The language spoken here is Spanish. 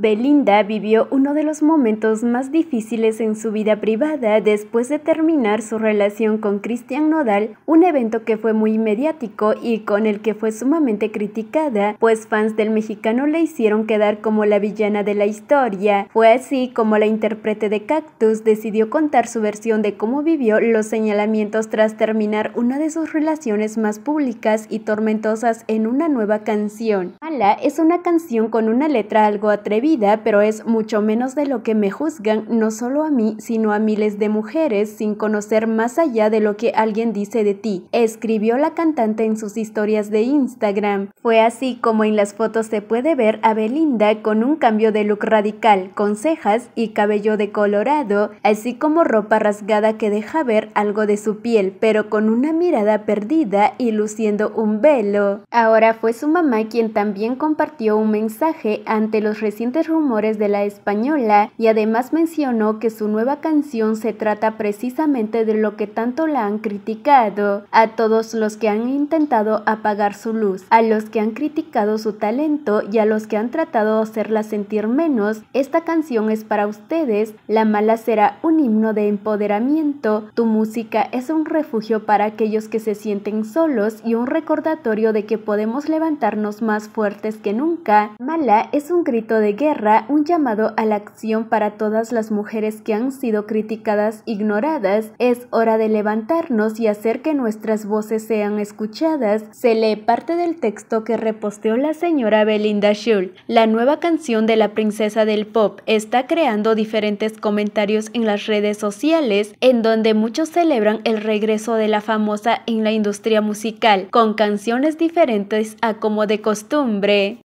Belinda vivió uno de los momentos más difíciles en su vida privada después de terminar su relación con Cristian Nodal, un evento que fue muy mediático y con el que fue sumamente criticada, pues fans del mexicano le hicieron quedar como la villana de la historia. Fue así como la intérprete de Cactus decidió contar su versión de cómo vivió los señalamientos tras terminar una de sus relaciones más públicas y tormentosas en una nueva canción. Mala es una canción con una letra algo atrevida pero es mucho menos de lo que me juzgan, no solo a mí, sino a miles de mujeres, sin conocer más allá de lo que alguien dice de ti, escribió la cantante en sus historias de Instagram. Fue así como en las fotos se puede ver a Belinda con un cambio de look radical, con cejas y cabello decolorado, así como ropa rasgada que deja ver algo de su piel, pero con una mirada perdida y luciendo un velo. Ahora fue su mamá quien también compartió un mensaje ante los recientes rumores de la española y además mencionó que su nueva canción se trata precisamente de lo que tanto la han criticado, a todos los que han intentado apagar su luz, a los que han criticado su talento y a los que han tratado de hacerla sentir menos, esta canción es para ustedes, La Mala será un himno de empoderamiento, tu música es un refugio para aquellos que se sienten solos y un recordatorio de que podemos levantarnos más fuertes que nunca. Mala es un grito de guerra un llamado a la acción para todas las mujeres que han sido criticadas, ignoradas. Es hora de levantarnos y hacer que nuestras voces sean escuchadas. Se lee parte del texto que reposteó la señora Belinda Schul. La nueva canción de la princesa del pop está creando diferentes comentarios en las redes sociales, en donde muchos celebran el regreso de la famosa en la industria musical, con canciones diferentes a como de costumbre.